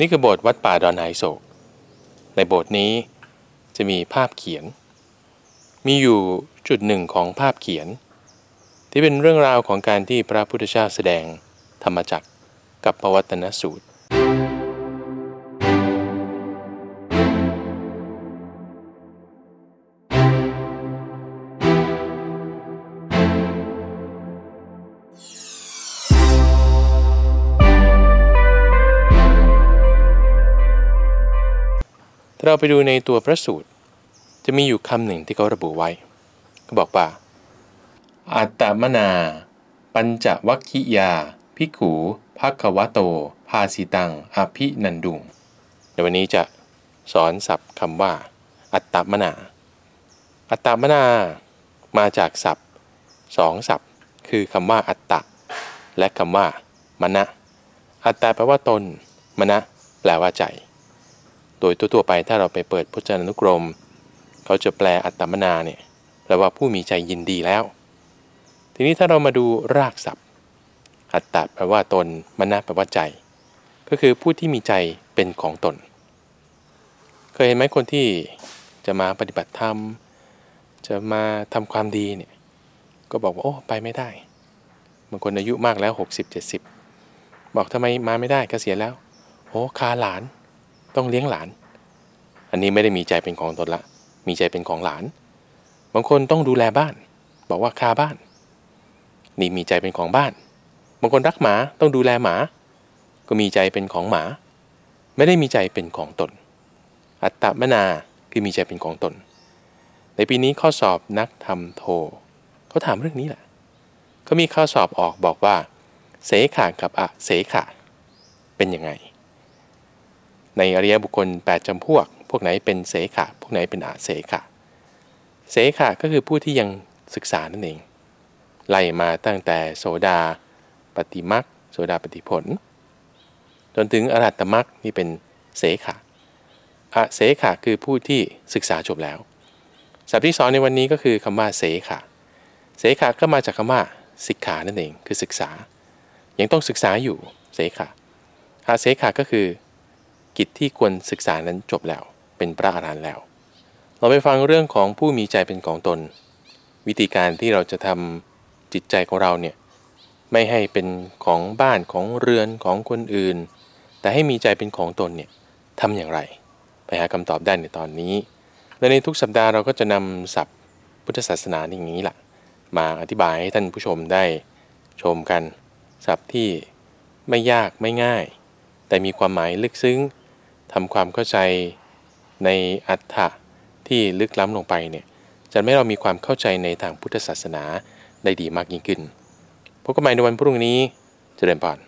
นี่คือโบสถ์วัดป่าดอนไหโศก ในโบสถ์นี้จะมีภาพเขียน มีอยู่จุดหนึ่งของภาพเขียน ที่เป็นเรื่องราวของการที่พระพุทธเจ้าแสดงธรรมจักกับปวัตนสูตรเราไปดูในตัวพระสูตรจะมีอยู่คำหนึ่งที่เขาระบุไว้เขาบอกว่า อัตตมนา ปัญจวัคคิยาพิกูภักวโต ภาสิตัง อภินันดุงเดี๋ยววันนี้จะสอนศัพท์คำว่า อัตตมนา อัตตมนา มาจากศัพท์สองศัพท์ คือคำว่าอัตตะและคำว่ามณะอัตตาแปลว่าตนมณะแปลว่าใจโดยทั่วๆไปถ้าเราไปเปิดพจนานุกรม เขาจะแปลอัตตมนาเนี่ยแปลว่าผู้มีใจยินดีแล้ว ทีนี้ถ้าเรามาดูรากศัพท์ อัตตแปลว่าตนมนาแปลว่าใจ ก็คือผู้ที่มีใจเป็นของตน เคยเห็นไหมคนที่ จะมาปฏิบัติธรรม จะมาทำความดีเนี่ยก็บอกว่าโอ้ไปไม่ได้บางคนอายุมากแล้ว 60-70 บอกทำไมมาไม่ได้กเกษียณแล้วโอ้คาหลานต้องเลี้ยงหลาน อันนี้ไม่ได้มีใจเป็นของตนละ มีใจเป็นของหลาน บางคนต้องดูแลบ้าน บอกว่าคาบ้าน นี่มีใจเป็นของบ้าน บางคนรักหมา ต้องดูแลหมา ก็มีใจเป็นของหมา ไม่ได้มีใจเป็นของตน อัตตมนาคือมีใจเป็นของตน ในปีนี้ข้อสอบนักธรรมโทเขาถามเรื่องนี้แหละเขามีข้อสอบออกบอกว่า เสขากับอะเสขะเป็นยังไงในอริยบุคคล 8จำพวก พวกไหนเป็นเสขะ พวกไหนเป็นอาเสขะ เสขะก็คือผู้ที่ยังศึกษานั่นเอง ไล่มาตั้งแต่โสดาปฏิมักโสดาปฏิผล จนถึงอรัตมักนี่เป็นเสขะอาเสขะคือผู้ที่ศึกษาจบแล้ว สัพที่สอนในวันนี้ก็คือคำว่าเสขะ เสขะก็มาจากคำว่าศิกขานั่นเอง คือศึกษา ยังต้องศึกษาอยู่ เสขะอาเสขะก็คือกิจที่ควรศึกษานั้นจบแล้วเป็นพระอรหันต์แล้ว เราไปฟังเรื่องของผู้มีใจเป็นของตน วิธีการที่เราจะทำจิตใจของเราเนี่ยไม่ให้เป็นของบ้านของเรือนของคนอื่น แต่ให้มีใจเป็นของตนเนี่ยทำอย่างไร ไปหาคำตอบได้ในตอนนี้และในทุกสัปดาห์เราก็จะนำศัพท์ พุทธศาสนาอย่างนี้แหละมาอธิบายให้ท่านผู้ชมได้ ชมกัน ศัพท์ที่ไม่ยากไม่ง่าย แต่มีความหมายลึกซึ้งทำความเข้าใจในอัตถะที่ลึกล้ำลงไปเนี่ยจะไม่เรามีความเข้าใจในทางพุทธศาสนาได้ดีมากยิ่งขึ้นพบกันใหม่ในวันพรุ่งนี้จเจริญพร